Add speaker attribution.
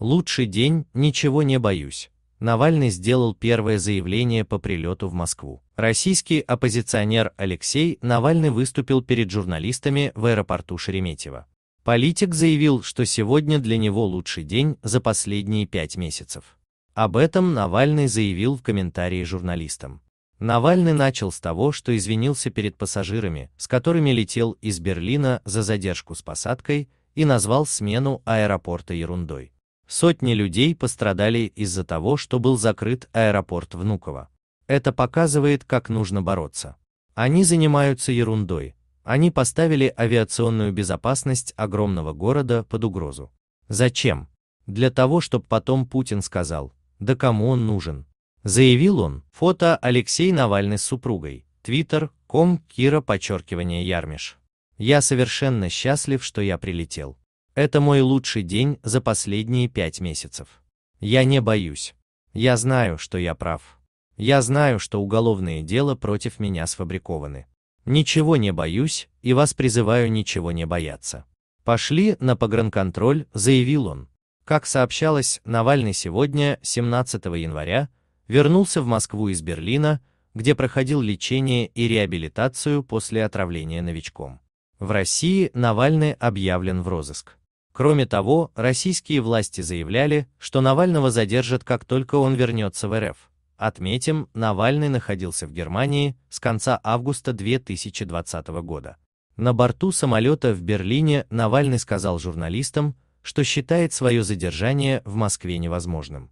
Speaker 1: Лучший день, ничего не боюсь. Навальный сделал первое заявление по прилету в Москву. Российский оппозиционер Алексей Навальный выступил перед журналистами в аэропорту Шереметьево. Политик заявил, что сегодня для него лучший день за последние пять месяцев. Об этом Навальный заявил в комментарии журналистам. Навальный начал с того, что извинился перед пассажирами, с которыми летел из Берлина за задержку с посадкой, и назвал смену аэропорта ерундой. Сотни людей пострадали из-за того, что был закрыт аэропорт Внуково. Это показывает, как нужно бороться. Они занимаются ерундой. Они поставили авиационную безопасность огромного города под угрозу. Зачем? Для того, чтобы потом Путин сказал, да кому он нужен. Заявил он, фото Алексей Навальный с супругой, твиттер, ком, кира, подчеркивание, ярмиш. Я совершенно счастлив, что я прилетел. Это мой лучший день за последние пять месяцев. Я не боюсь. Я знаю, что я прав. Я знаю, что уголовные дела против меня сфабрикованы. Ничего не боюсь и вас призываю ничего не бояться. Пошли на погранконтроль, заявил он. Как сообщалось, Навальный сегодня, 17 января, вернулся в Москву из Берлина, где проходил лечение и реабилитацию после отравления новичком. В России Навальный объявлен в розыск. Кроме того, российские власти заявляли, что Навального задержат, как только он вернется в РФ. Отметим, Навальный находился в Германии с конца августа 2020 года. На борту самолета в Берлине Навальный сказал журналистам, что считает свое задержание в Москве невозможным.